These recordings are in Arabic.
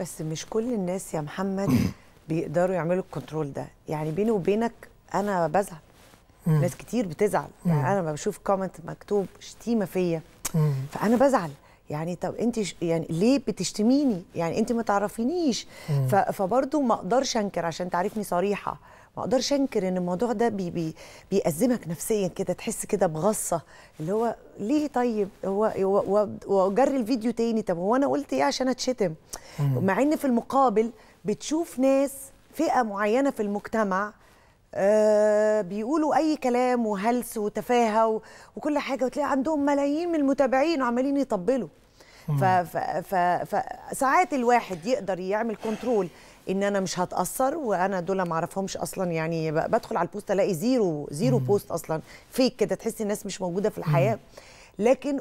بس مش كل الناس يا محمد بيقدروا يعملوا الكنترول ده يعني بيني وبينك انا بزعل ناس كتير بتزعل يعني انا بشوف كومنت مكتوب شتيمه فيا فانا بزعل يعني طب انت يعني ليه بتشتميني يعني انت ما تعرفينيش فبرضه ما اقدرش انكر عشان تعرفني صريحه ما اقدرش انكر ان الموضوع ده بي بي بيأزمك نفسيا كده تحس كده بغصه اللي هو ليه طيب هو واجري الفيديو تاني طب هو انا قلت ايه عشان اتشتم مع ان في المقابل بتشوف ناس فئه معينه في المجتمع آه بيقولوا اي كلام وهلس وتفاهه وكل حاجه وتلاقي عندهم ملايين من المتابعين وعمالين يطبلوا فساعات الواحد يقدر يعمل كنترول ان انا مش هتاثر وانا دول ما اعرفهمش اصلا يعني بدخل على البوست الاقي زيرو زيرو بوست اصلا فيك كده تحس الناس مش موجوده في الحياه لكن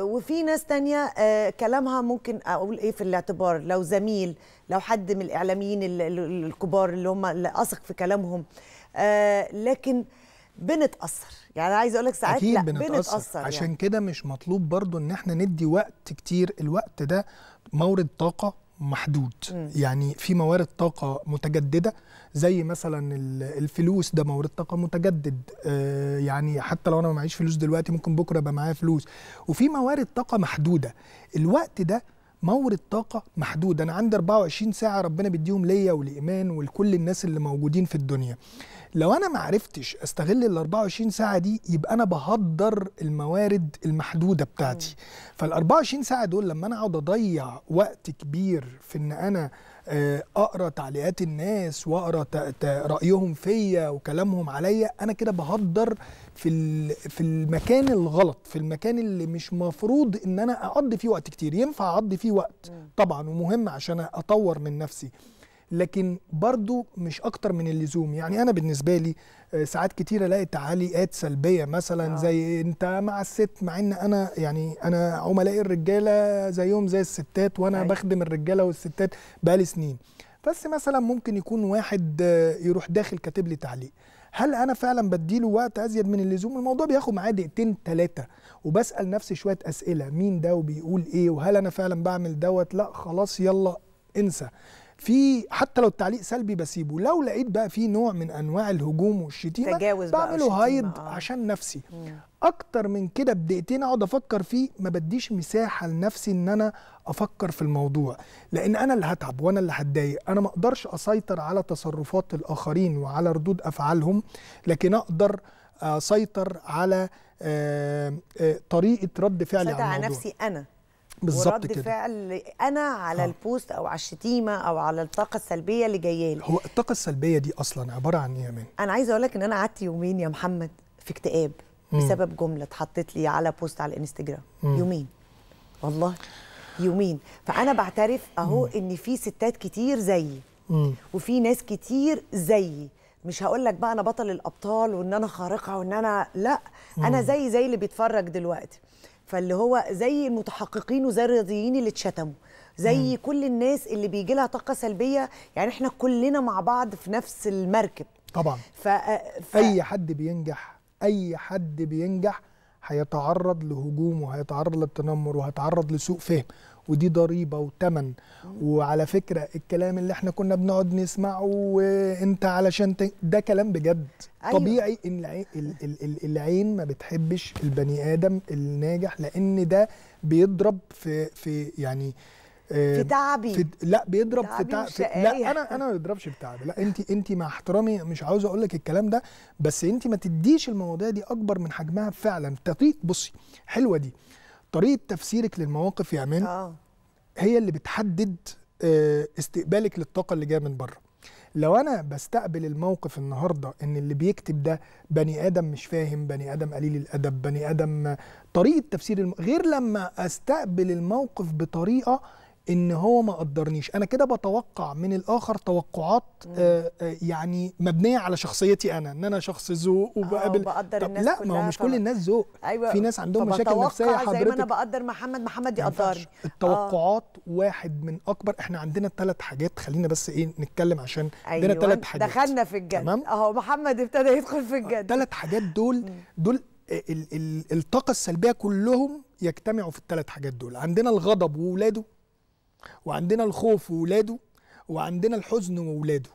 وفي ناس تانية آه، كلامها ممكن اقول ايه في الاعتبار لو زميل لو حد من الاعلاميين الكبار اللي هم اثق في كلامهم آه، لكن بنتاثر يعني عايز اقول لك ساعات أكيد لا بنتأثر, يعني. عشان يعني. كده مش مطلوب برضو ان احنا ندي وقت كتير الوقت ده مورد طاقه محدود م. يعني في موارد طاقة متجددة زي مثلا الفلوس ده مورد طاقة متجدد آه، يعني حتى لو أنا ما معيش فلوس دلوقتي ممكن بكرة يبقى معايا فلوس وفي موارد طاقة محدودة الوقت ده مورد طاقه محدود انا عندي 24 ساعه ربنا بيديهم ليا ولايمان ولكل الناس اللي موجودين في الدنيا لو انا ما عرفتش استغل ال 24 ساعه دي يبقى انا بهدر الموارد المحدوده بتاعتي فال 24 ساعه دول لما انا اقعد اضيع وقت كبير في ان انا آه، اقرا تعليقات الناس واقرا رايهم فيا وكلامهم عليا انا كده بهدر في في المكان الغلط في المكان اللي مش مفروض ان انا اقضي فيه وقت كتير ينفع اقضي فيه وقت طبعا ومهم عشان اطور من نفسي لكن برضو مش اكتر من اللزوم يعني انا بالنسبه لي آه، ساعات كتير الاقي تعليقات سلبيه مثلا آه. زي انت مع الست مع ان انا يعني انا عملائي الرجاله زيهم زي الستات وانا أي. أيوة. بخدم الرجاله والستات بقالي سنين بس مثلا ممكن يكون واحد آه، يروح داخل كاتب لي تعليق هل انا فعلا بديله وقت ازيد من اللزوم الموضوع بياخد معايا دقيقتين ثلاثه وبسال نفسي شويه اسئله مين ده وبيقول ايه وهل انا فعلا بعمل دوت لا خلاص يلا انسى في حتى لو التعليق سلبي بسيبه لو لقيت بقى في نوع من انواع الهجوم والشتيمه تجاوز بعمله هايد آه. عشان نفسي مم. اكتر من كده بدقيقتين اقعد افكر فيه ما بديش مساحه لنفسي ان انا افكر في الموضوع لان انا اللي هتعب وانا اللي هتضايق انا ما اقدرش اسيطر على تصرفات الاخرين وعلى ردود افعالهم لكن اقدر اسيطر على آه، آه، طريقه رد فعلي على الموضوع على نفسي انا بالظبط كده فعل انا على آه. البوست او على الشتيمه او على الطاقه السلبيه اللي جايه لي هو الطاقه السلبيه دي اصلا عباره عن ايه يا مان؟ انا عايزه اقول لك ان انا قعدت يومين يا محمد في اكتئاب بسبب جمله اتحطت لي على بوست على الانستجرام يومين والله يومين فانا بعترف اهو مم. ان في ستات كتير زيي وفي ناس كتير زيي مش هقول لك بقى انا بطل الابطال وان انا خارقه وان انا لا انا زي زي اللي بيتفرج دلوقتي فاللي هو زي المتحققين وزي الرياضيين اللي اتشتموا زي مم. كل الناس اللي بيجي لها طاقه سلبيه يعني احنا كلنا مع بعض في نفس المركب طبعا ف... آه، ف... اي حد بينجح اي حد بينجح هيتعرض لهجوم وهيتعرض للتنمر وهيتعرض لسوء فهم ودي ضريبه وتمن وعلى فكره الكلام اللي احنا كنا بنقعد نسمعه وانت علشان ت... ده كلام بجد أيوة. طبيعي ان العين, العين ما بتحبش البني ادم الناجح لان ده بيضرب في في يعني آه، في تعبي في لا بيضرب في في لا انا انا ما بيضربش في تعبي لا انت انت مع احترامي مش عاوز اقول لك الكلام ده بس انت ما تديش المواضيع دي اكبر من حجمها فعلا تطيق بصي حلوه دي طريقه تفسيرك للمواقف يا امين آه. هي اللي بتحدد آه، استقبالك للطاقه اللي جايه من بره لو انا بستقبل الموقف النهارده ان اللي بيكتب ده بني ادم مش فاهم بني ادم قليل الادب بني ادم طريقه تفسير الم... غير لما استقبل الموقف بطريقه ان هو ما قدرنيش انا كده بتوقع من الاخر توقعات آه، آه، يعني مبنيه على شخصيتي انا ان انا شخص ذوق آه، وبقابل بقدر الناس لا ما هو مش كل الناس ذوق أيوة في ناس عندهم مشاكل نفسيه حضرتك زي ما انا بقدر محمد محمد يقدرني التوقعات آه. واحد من اكبر احنا عندنا ثلاث حاجات خلينا بس ايه نتكلم عشان عندنا أيوة. ثلاث حاجات دخلنا في الجد تمام اهو محمد ابتدى يدخل في الجد ثلاث حاجات دول دول الطاقه السلبيه كلهم يجتمعوا في الثلاث حاجات دول عندنا الغضب وولاده وعندنا الخوف وولاده وعندنا الحزن وولاده